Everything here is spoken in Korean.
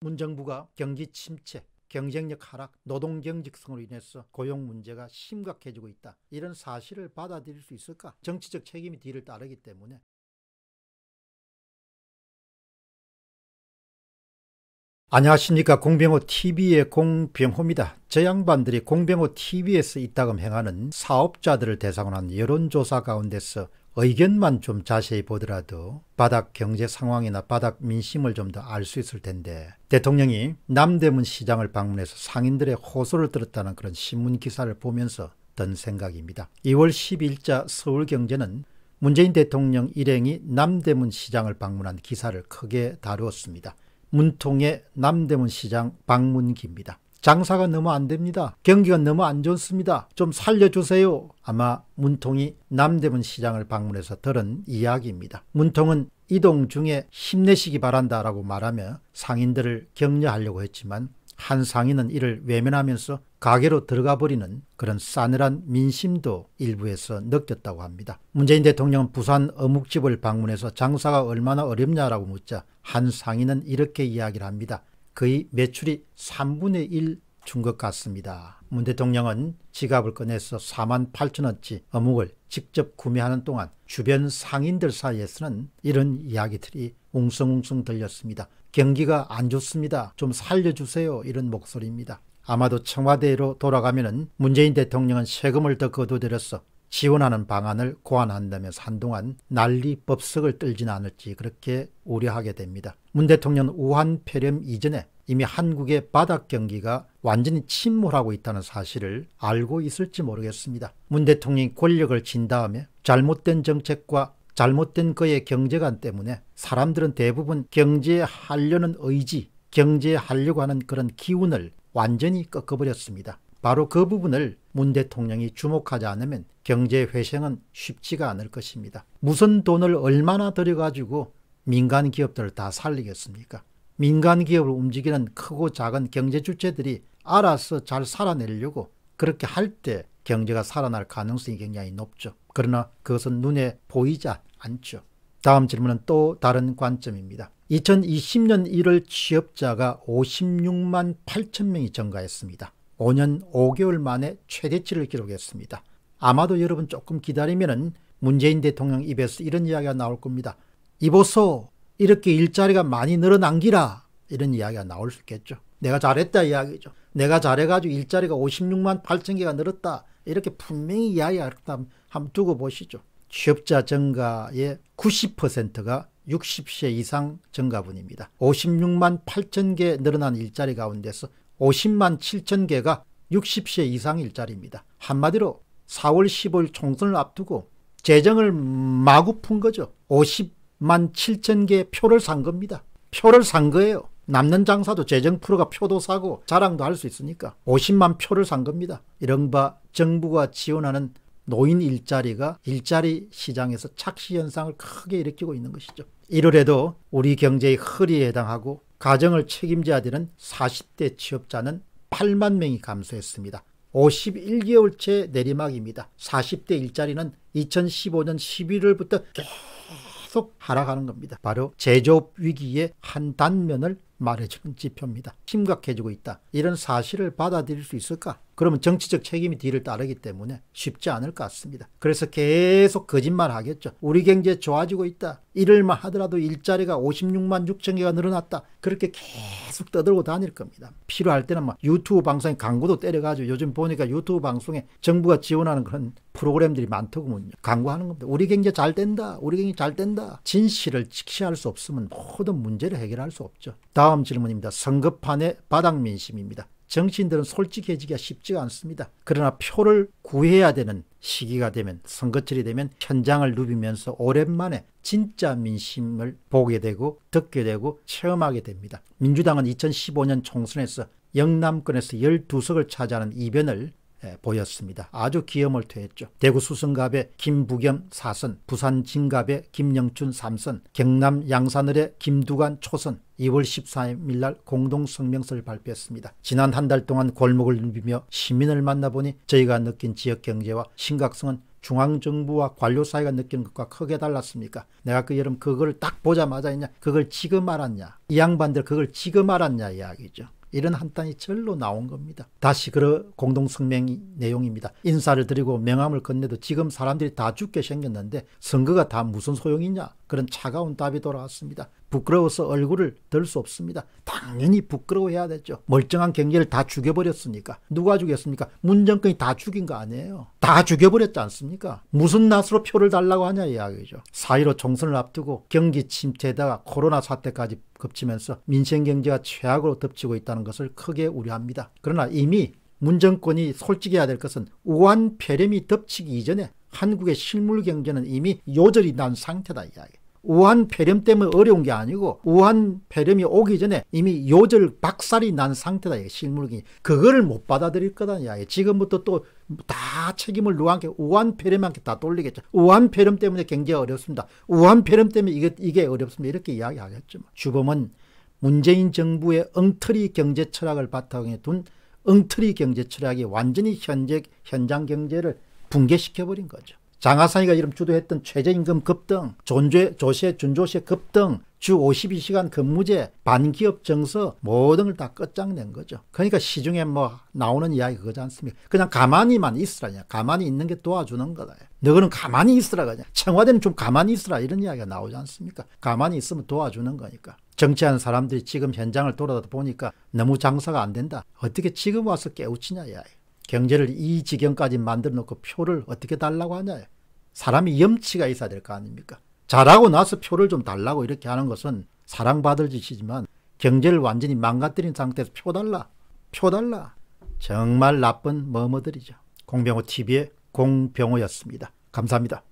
문정부가 경기 침체, 경쟁력 하락, 노동 경직성으로 인해서 고용 문제가 심각해지고 있다. 이런 사실을 받아들일 수 있을까? 정치적 책임이 뒤를 따르기 때문에 안녕하십니까 공병호 TV의 공병호입니다. 저 양반들이 공병호 TV에서 입다금 행하는 사업자들을 대상으로 한 여론조사 가운데서 의견만 좀 자세히 보더라도 바닥 경제 상황이나 바닥 민심을 좀 더 알 수 있을 텐데 대통령이 남대문 시장을 방문해서 상인들의 호소를 들었다는 그런 신문 기사를 보면서 든 생각입니다. 2월 12일자 서울경제는 문재인 대통령 일행이 남대문 시장을 방문한 기사를 크게 다루었습니다. 문통의 남대문 시장 방문기입니다. 장사가 너무 안 됩니다. 경기가 너무 안 좋습니다. 좀 살려주세요. 아마 문통이 남대문 시장을 방문해서 들은 이야기입니다. 문통은 이동 중에 힘내시기 바란다라고 말하며 상인들을 격려하려고 했지만 한 상인은 이를 외면하면서 가게로 들어가 버리는 그런 싸늘한 민심도 일부에서 느꼈다고 합니다. 문재인 대통령은 부산 어묵집을 방문해서 장사가 얼마나 어렵냐라고 묻자 한 상인은 이렇게 이야기를 합니다. 거의 매출이 3분의 1 준 것 같습니다. 문 대통령은 지갑을 꺼내서 4만 8천원치 어묵을 직접 구매하는 동안 주변 상인들 사이에서는 이런 이야기들이 웅성웅성 들렸습니다. 경기가 안 좋습니다. 좀 살려주세요. 이런 목소리입니다. 아마도 청와대로 돌아가면 문재인 대통령은 세금을 더 거둬들여서 지원하는 방안을 고안한다면서 한동안 난리 법석을 떨지는 않을지 그렇게 우려하게 됩니다. 문 대통령 우한 폐렴 이전에 이미 한국의 바닥 경기가 완전히 침몰하고 있다는 사실을 알고 있을지 모르겠습니다. 문 대통령이 권력을 진 다음에 잘못된 정책과 잘못된 그의 경제관 때문에 사람들은 대부분 경제하려는 의지, 경제하려고 하는 그런 기운을 완전히 꺾어버렸습니다. 바로 그 부분을 문 대통령이 주목하지 않으면 경제 회생은 쉽지가 않을 것입니다. 무슨 돈을 얼마나 들여가지고 민간 기업들을 다 살리겠습니까? 민간 기업을 움직이는 크고 작은 경제 주체들이 알아서 잘 살아내려고 그렇게 할 때 경제가 살아날 가능성이 굉장히 높죠. 그러나 그것은 눈에 보이지 않죠. 다음 질문은 또 다른 관점입니다. 2020년 1월 취업자가 56만 8천 명이 증가했습니다. 5년 5개월 만에 최대치를 기록했습니다. 아마도 여러분 조금 기다리면은 문재인 대통령 입에서 이런 이야기가 나올 겁니다. 이보소 이렇게 일자리가 많이 늘어난 기라 이런 이야기가 나올 수 있겠죠. 내가 잘했다 이야기죠. 내가 잘해가지고 일자리가 56만 8천 개가 늘었다 이렇게 분명히 이야기가 한번 두고 보시죠. 취업자 증가의 90%가 60세 이상 증가분입니다. 56만 8천 개 늘어난 일자리 가운데서 50만 7천 개가 60세 이상 일자리입니다. 한마디로 4월 15일 총선을 앞두고 재정을 마구 푼 거죠. 50만 7천 개의 표를 산 겁니다. 표를 산 거예요. 남는 장사도 재정 프로가 표도 사고 자랑도 할 수 있으니까 50만 표를 산 겁니다. 이른바 정부가 지원하는 노인 일자리가 일자리 시장에서 착시 현상을 크게 일으키고 있는 것이죠. 이월에도 우리 경제의 허리에 해당하고 가정을 책임져야 되는 40대 취업자는 8만 명이 감소했습니다. 51개월째 내리막입니다. 40대 일자리는 2015년 11월부터 계속 하락하는 겁니다. 바로 제조업 위기의 한 단면을 말해주는 지표입니다. 심각해지고 있다. 이런 사실을 받아들일 수 있을까? 그러면 정치적 책임이 뒤를 따르기 때문에 쉽지 않을 것 같습니다. 그래서 계속 거짓말 하겠죠. 우리 경제 좋아지고 있다. 이럴만 하더라도 일자리가 56만 6천 개가 늘어났다. 그렇게 계속 떠들고 다닐 겁니다. 필요할 때는 막 유튜브 방송에 광고도 때려가지고 요즘 보니까 유튜브 방송에 정부가 지원하는 그런 프로그램들이 많더군요. 광고하는 겁니다. 우리 경제 잘 된다. 우리 경제 잘 된다. 진실을 직시할 수 없으면 모든 문제를 해결할 수 없죠. 다음 질문입니다. 선급판의 바닥 민심입니다. 정치인들은 솔직해지기가 쉽지가 않습니다. 그러나 표를 구해야 되는 시기가 되면 선거철이 되면 현장을 누비면서 오랜만에 진짜 민심을 보게 되고 듣게 되고 체험하게 됩니다. 민주당은 2015년 총선에서 영남권에서 12석을 차지하는 이변을 예, 보였습니다. 아주 기염을토했죠 대구 수성갑의 김부겸 4선, 부산 진갑의 김영춘 3선, 경남 양산을의 김두관 초선, 2월 13일 날 공동성명서를 발표했습니다. 지난 한 달 동안 골목을 누비며 시민을 만나보니 저희가 느낀 지역경제와 심각성은 중앙정부와 관료사이가 느끼는 것과 크게 달랐습니까? 내가 그 여름 그걸 딱 보자마자 했냐? 그걸 지금 알았냐? 이 양반들 그걸 지금 알았냐 이야기죠. 이런 한탄이 절로 나온 겁니다. 다시 그 공동성명 내용입니다. 인사를 드리고 명함을 건네도 지금 사람들이 다 죽게 생겼는데 선거가 다 무슨 소용이냐? 그런 차가운 답이 돌아왔습니다. 부끄러워서 얼굴을 들 수 없습니다. 당연히 부끄러워해야 되죠. 멀쩡한 경제를 다 죽여버렸으니까. 누가 죽였습니까? 문정권이 다 죽인 거 아니에요. 다 죽여버렸지 않습니까? 무슨 낯으로 표를 달라고 하냐 이야기죠. 4.15 총선을 앞두고 경기 침체에다가 코로나 사태까지 겹치면서 민생경제가 최악으로 덮치고 있다는 것을 크게 우려합니다. 그러나 이미 문정권이 솔직해야 될 것은 우한 폐렴이 덮치기 이전에 한국의 실물 경제는 이미 요절이 난 상태다 이야기. 우한 폐렴 때문에 어려운 게 아니고 우한 폐렴이 오기 전에 이미 요절 박살이 난 상태다 이게 실물이 그거를 못 받아들일 거다 이야 지금부터 또 다 책임을 누구한테 우한 폐렴한테 다 돌리겠죠 우한 폐렴 때문에 경제가 어렵습니다 우한 폐렴 때문에 이게, 이게 어렵습니다 이렇게 이야기하겠지만 뭐. 주범은 문재인 정부의 엉터리 경제 철학을 바탕에 둔 엉터리 경제 철학이 완전히 현재 현장 경제를 붕괴시켜버린 거죠. 장하사이가 이름 주도했던 최저임금 급등, 존재, 조세, 준조세 급등, 주 52시간 근무제, 반기업 정서 모든 걸 다 끝장낸 거죠. 그러니까 시중에 뭐 나오는 이야기 그거지 않습니까? 그냥 가만히만 있으라냐. 가만히 있는 게 도와주는 거다. 너희는 가만히 있으라 그냥. 청와대는 좀 가만히 있으라 이런 이야기가 나오지 않습니까? 가만히 있으면 도와주는 거니까. 정치하는 사람들이 지금 현장을 돌아다 보니까 너무 장사가 안 된다. 어떻게 지금 와서 깨우치냐 이야기. 경제를 이 지경까지 만들어 놓고 표를 어떻게 달라고 하냐. 사람이 염치가 있어야 될 거 아닙니까? 잘하고 나서 표를 좀 달라고 이렇게 하는 것은 사랑받을 짓이지만 경제를 완전히 망가뜨린 상태에서 표 달라. 표 달라. 정말 나쁜 머머들이죠. 공병호 TV의 공병호였습니다. 감사합니다.